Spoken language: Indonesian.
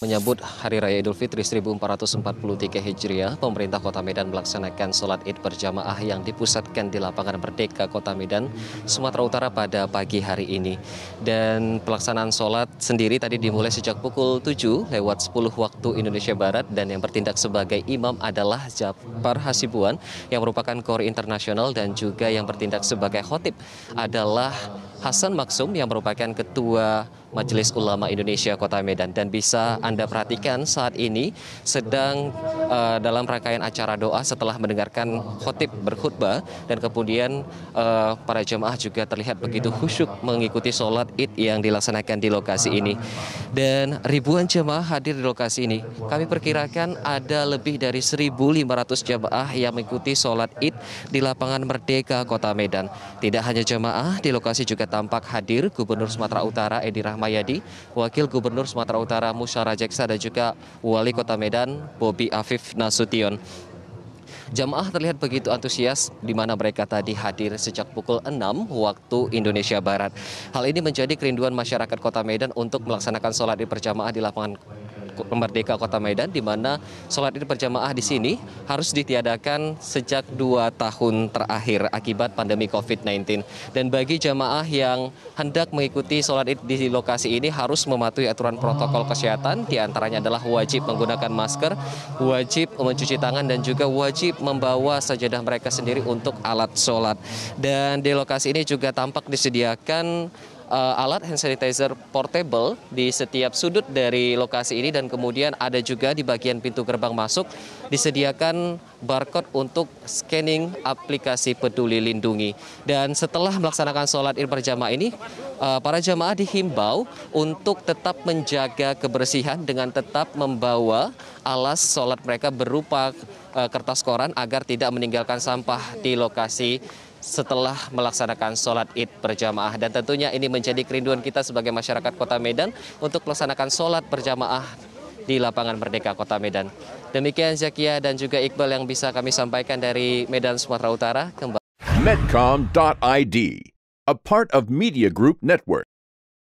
Menyambut Hari Raya Idul Fitri 1443 Hijriah, pemerintah Kota Medan melaksanakan sholat id berjamaah yang dipusatkan di lapangan Merdeka Kota Medan, Sumatera Utara pada pagi hari ini. Dan pelaksanaan sholat sendiri tadi dimulai sejak pukul 7 lewat 10 waktu Indonesia Barat dan yang bertindak sebagai imam adalah Jafar Hasibuan yang merupakan kori internasional dan juga yang bertindak sebagai khotib adalah Hasan Maksum yang merupakan ketua Majelis Ulama Indonesia Kota Medan dan bisa Anda perhatikan saat ini sedang uh, dalam rangkaian acara doa setelah mendengarkan khotib berkhutbah dan kemudian uh, para jemaah juga terlihat begitu khusyuk mengikuti sholat id yang dilaksanakan di lokasi ini dan ribuan jemaah hadir di lokasi ini kami perkirakan ada lebih dari 1.500 jemaah yang mengikuti sholat id di lapangan Merdeka Kota Medan tidak hanya jemaah di lokasi juga tampak hadir Gubernur Sumatera Utara Edi Rahman Rahmayadi, Wakil Gubernur Sumatera Utara Musyara Jeksa dan juga Wali Kota Medan Bobi Afif Nasution. Jamaah terlihat begitu antusias di mana mereka tadi hadir sejak pukul 6 waktu Indonesia Barat. Hal ini menjadi kerinduan masyarakat Kota Medan untuk melaksanakan sholat di berjamaah di lapangan Merdeka Kota Medan di mana sholat id berjamaah di sini harus ditiadakan sejak dua tahun terakhir akibat pandemi COVID-19. Dan bagi jamaah yang hendak mengikuti sholat id di lokasi ini harus mematuhi aturan protokol kesehatan, diantaranya adalah wajib menggunakan masker, wajib mencuci tangan, dan juga wajib membawa sajadah mereka sendiri untuk alat sholat. Dan di lokasi ini juga tampak disediakan uh, alat hand sanitizer portable di setiap sudut dari lokasi ini dan kemudian ada juga di bagian pintu gerbang masuk disediakan barcode untuk scanning aplikasi peduli lindungi. Dan setelah melaksanakan sholat id berjamaah ini, uh, para jamaah dihimbau untuk tetap menjaga kebersihan dengan tetap membawa alas sholat mereka berupa uh, kertas koran agar tidak meninggalkan sampah di lokasi setelah melaksanakan sholat id berjamaah dan tentunya ini menjadi kerinduan kita sebagai masyarakat kota Medan untuk melaksanakan sholat berjamaah di lapangan Merdeka Kota Medan. Demikian Zakia dan juga Iqbal yang bisa kami sampaikan dari Medan Sumatera Utara. Kembali. Medcom.id, a part of Media Group Network.